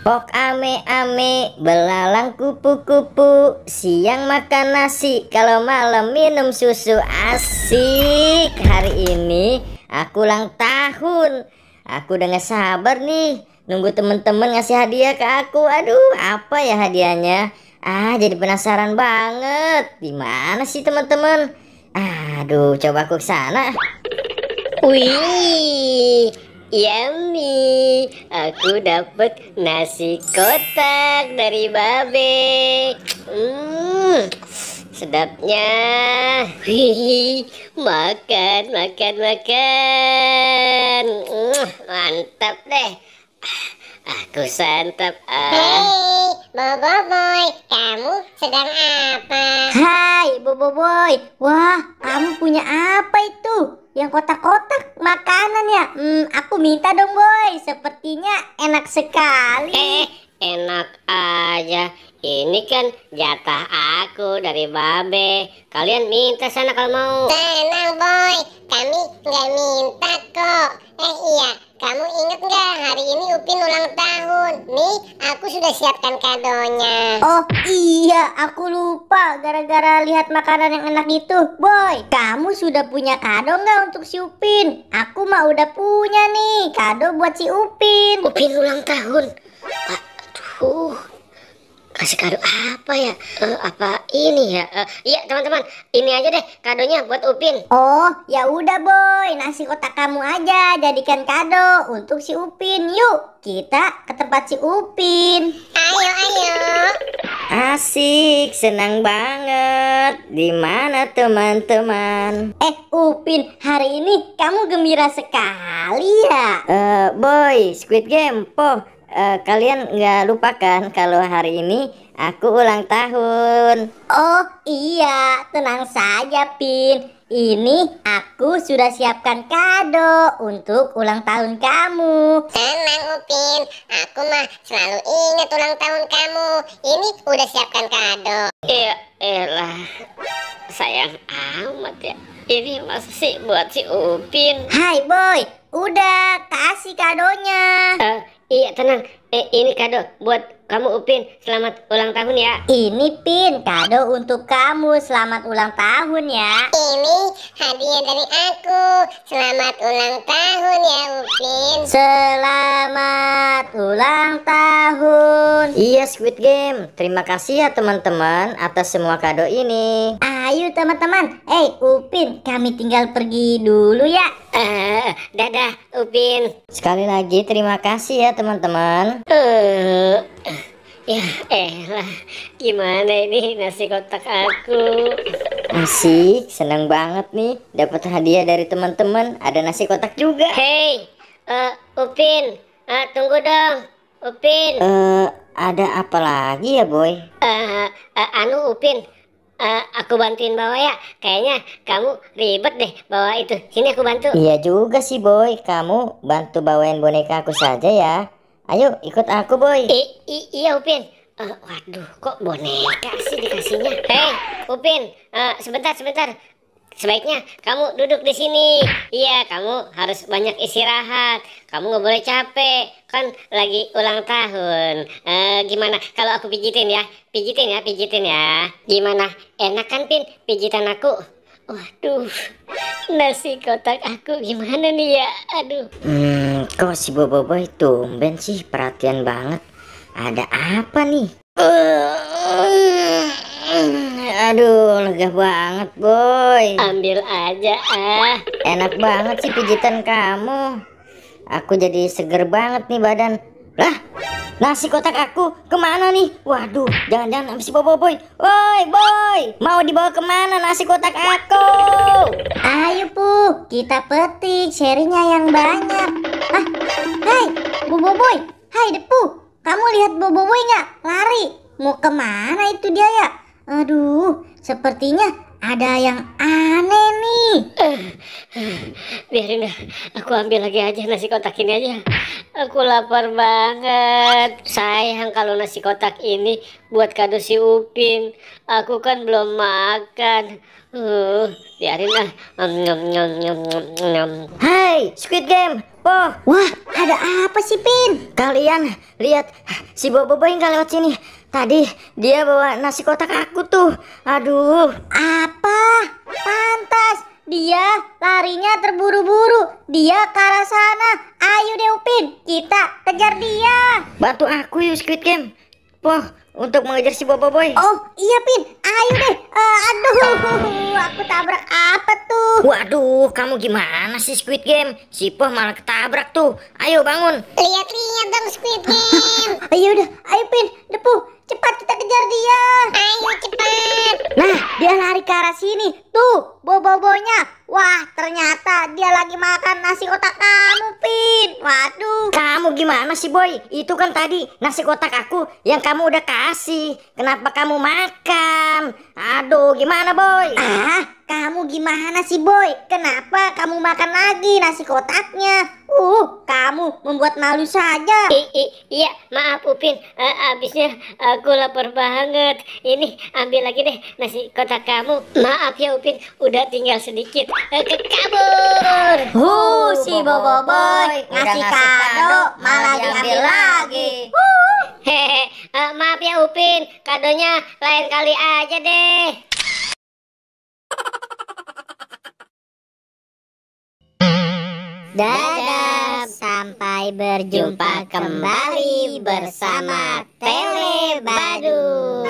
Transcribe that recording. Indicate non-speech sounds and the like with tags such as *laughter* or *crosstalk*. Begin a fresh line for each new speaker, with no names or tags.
Pok ame-ame, belalang kupu-kupu Siang makan nasi, kalau malam minum susu Asik, hari ini aku ulang tahun Aku udah gak sabar nih Nunggu temen-temen ngasih hadiah ke aku Aduh, apa ya hadiahnya? Ah, jadi penasaran banget Dimana sih temen-temen? Aduh, coba aku sana Wih, Yummy, aku dapat nasi kotak dari babe. Hmm, sedapnya. Hihi, *laughs* makan, makan, makan. Hmm, mantap deh. Aku santap. Ah. Hei, Bobo Boy, kamu sedang apa? Hai, Bobo Boy. Wah, kamu punya apa itu? yang kotak-kotak makanan ya hmm, aku minta dong boy sepertinya enak sekali eh enak aja ini kan jatah aku dari babe kalian minta sana kalau mau tenang boy kami nggak minta kok eh iya kamu inget nggak hari ini upin ulang tahun Nih, aku sudah siapkan kadonya. Oh iya, aku lupa gara-gara lihat makanan yang enak itu. Boy, kamu sudah punya kado nggak untuk si Upin? Aku mah udah punya nih, kado buat si Upin. Upin ulang tahun kasih kado apa ya? Uh, apa ini ya? Uh, iya teman-teman, ini aja deh kadonya buat Upin. Oh, ya udah boy, nasi kotak kamu aja jadikan kado untuk si Upin. Yuk, kita ke tempat si Upin. Ayo, ayo. Asik, senang banget. Di mana teman-teman? Eh, Upin, hari ini kamu gembira sekali ya? Eh, uh, boy, Squid Game, po Uh, kalian nggak lupakan kalau hari ini aku ulang tahun. Oh iya, tenang saja Pin. Ini aku sudah siapkan kado untuk ulang tahun kamu. Tenang Upin, aku mah selalu ingat ulang tahun kamu. Ini udah siapkan kado. Iya, elah. Sayang amat ya. Ini masih sih buat si Upin. Hai boy, udah kasih kadonya. Uh, Iya tenang, eh, ini kado buat kamu Upin, selamat ulang tahun ya. Ini Pin, kado untuk kamu, selamat ulang tahun ya. Ini hadiah dari aku, selamat ulang tahun ya Upin. Selamat ulang tahun teman-teman. Iya Squid Game. Terima kasih ya teman-teman atas semua kado ini. Ayo teman-teman. Eh hey, Upin, kami tinggal pergi dulu ya. Uh, dadah Upin. Sekali lagi terima kasih ya teman-teman. Uh, ya elah, eh, gimana ini nasi kotak aku? Asik, senang banget nih dapat hadiah dari teman-teman. Ada nasi kotak juga. Hey, uh, Upin, uh, tunggu dong. Upin. uh, ada apa lagi ya, Boy? uh, uh, anu Upin, uh, aku bantuin bawa ya. Kayaknya kamu ribet deh bawa itu. Sini aku bantu. Iya juga sih, Boy. Kamu bantu bawain boneka aku saja ya. Ayo ikut aku, Boy. I i iya, Upin. Uh, waduh, kok boneka sih dikasihnya? Hei, Upin, uh, sebentar, sebentar. Sebaiknya kamu duduk di sini. Iya, kamu harus banyak istirahat. Kamu nggak boleh capek. Kan lagi ulang tahun. E, gimana kalau aku pijitin ya? Pijitin ya, pijitin ya. Gimana? Enak kan, Pin? Pijitan aku. Waduh, nasi kotak aku gimana nih ya? Aduh. Hmm, kok si Bobo Boy tumben sih perhatian banget. Ada apa nih? Uh, uh. Aduh, lega banget, boy. Ambil aja, ah. Enak banget sih pijitan kamu. Aku jadi seger banget nih badan. Lah, nasi kotak aku kemana nih? Waduh, jangan-jangan habis bobo boy. Woi, boy, mau dibawa kemana nasi kotak aku? Ayo, Pu, kita petik serinya yang banyak. Ah, hai, bobo boy. Hai, Depu, kamu lihat bobo boy nggak? Lari. Mau kemana itu dia ya? Aduh, sepertinya ada yang aneh nih. Eh, eh, biarin aku ambil lagi aja nasi kotak ini aja. Aku lapar banget. Sayang kalau nasi kotak ini buat kado si Upin. Aku kan belum makan. Uh, biarin lah. Hai, Squid Game. Oh, wah, ada apa sih, Pin? Kalian lihat si Bobo Boy nggak lewat sini. Tadi dia bawa nasi kotak aku tuh. Aduh. Apa? Pantas. Dia larinya terburu-buru. Dia ke arah sana. Ayo deh Upin, kita kejar dia. Bantu aku yuk Squid Game. Wah, untuk mengejar si Bobo Boy. Oh, iya Pin. Ayo deh. Uh, aduh, aku tabrak apa tuh? Waduh, kamu gimana sih Squid Game? Si Poh malah ketabrak tuh. Ayo bangun. Lihat-lihat dong Squid Game. *laughs* ayo udah, ayo Pin, depu. Cepat kita kejar dia. Ayo cepat. Nah, dia lari ke arah sini. Tuh, bobo-bonya Wah, ternyata dia lagi makan nasi kotak kamu, Pin. Waduh. Kamu gimana sih, Boy? Itu kan tadi nasi kotak aku yang kamu udah kasih. Kenapa kamu makan? Aduh, gimana, Boy? Ah, kamu gimana sih, Boy? Kenapa kamu makan lagi nasi kotaknya? Uh, kamu membuat malu saja. I, i, iya, maaf Upin. Uh, eh, abisnya aku lapar banget. Ini ambil lagi deh nasi kotak kamu. Maaf ya Upin, udah tinggal sedikit. Uh, kabur. Uh, si Bobo Boy ngasih kado malah diambil lagi. Hehe, uh, eh, maaf ya Upin, kadonya lain kali aja deh. Dan Sampai berjumpa kembali bersama Tele Badu.